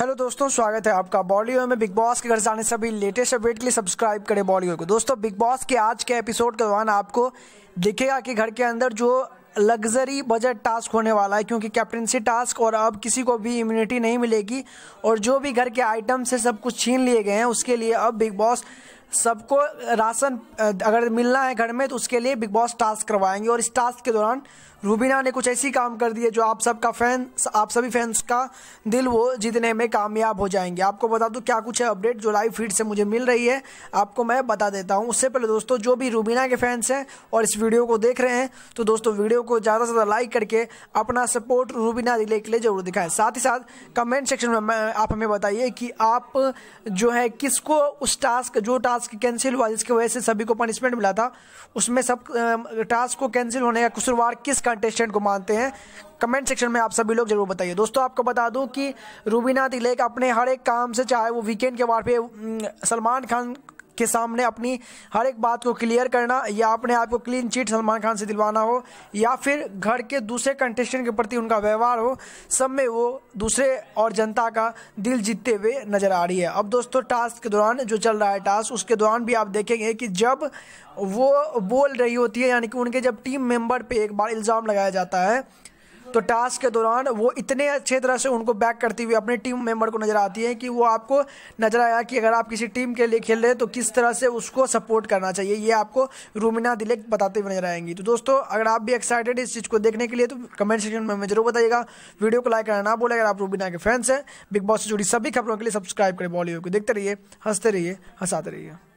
hello दोस्तों स्वागत है आपका बॉलीवुड में बिग बॉस के घर जाने सभी लेटेस्ट अपडेट के लिए सब्सक्राइब करें बॉलीवुड को दोस्तों बिग बॉस के आज के एपिसोड के दौरान आपको दिखेगा कि घर के अंदर जो लग्जरी बजट टास्क होने वाला है क्योंकि कैप्टनसी टास्क और अब किसी को भी इम्यूनिटी नहीं मिलेगी और जो भी घर के आइटम्स से सब कुछ छीन लिए गए हैं उसके लिए अब बिग बॉस सबको राशन अगर मिलना है घर में तो उसके लिए बिग बॉस टास्क करवाएंगे और इस टास्क के दौरान रूबीना ने कुछ ऐसी काम कर दिए जो आप सबका फैन आप सभी फैंस का दिल वो जीतने में कामयाब हो जाएंगे आपको बता दूँ क्या कुछ है अपडेट जो लाइव फीड से मुझे मिल रही है आपको मैं बता देता हूँ उससे पहले दोस्तों जो भी रूबीना के फैंस हैं और इस वीडियो को देख रहे हैं तो दोस्तों वीडियो को ज़्यादा से ज़्यादा लाइक करके अपना सपोर्ट रूबीना दिले के लिए ज़रूर दिखाएं साथ ही साथ कमेंट सेक्शन में आप हमें बताइए कि आप जो है किसको उस टास्क जो टास्क टास्क कैंसिल हुआ जिसकी वजह से सभी को पनिशमेंट मिला था उसमें सब टास्क को कैंसिल होने का कसूरवार किस कंटेस्टेंट को मानते हैं कमेंट सेक्शन में आप सभी लोग जरूर बताइए दोस्तों आपको बता दूं कि रूबीना तिलेक अपने हर एक काम से चाहे वो वीकेंड के वार पे सलमान खान के सामने अपनी हर एक बात को क्लियर करना या अपने आप को क्लीन चिट सलमान खान से दिलवाना हो या फिर घर के दूसरे कंटेस्टेंट के प्रति उनका व्यवहार हो सब में वो दूसरे और जनता का दिल जीतते हुए नजर आ रही है अब दोस्तों टास्क के दौरान जो चल रहा है टास्क उसके दौरान भी आप देखेंगे कि जब वो बोल रही होती है यानी कि उनके जब टीम मेंबर पे एक बार इल्ज़ाम लगाया जाता है तो टास्क के दौरान वो इतने अच्छे तरह से उनको बैक करती हुई अपने टीम मेम्बर को नज़र आती है कि वो आपको नज़र आया कि अगर आप किसी टीम के लिए खेल रहे हैं तो किस तरह से उसको सपोर्ट करना चाहिए ये आपको रूमिना दिलेक बताते हुए नज़र आएंगी तो दोस्तों अगर आप भी एक्साइटेड इस चीज़ को देखने के लिए तो कमेंट सेक्शन में हमें जरूर बताइएगा वीडियो को लाइक करना ना बोले अगर आप रूबिना के फैंस हैं बिग बॉस से जुड़ी सभी खबरों के लिए सब्सक्राइब करें बॉलीवुड को देखते रहिए हंसते रहिए हंसाते रहिए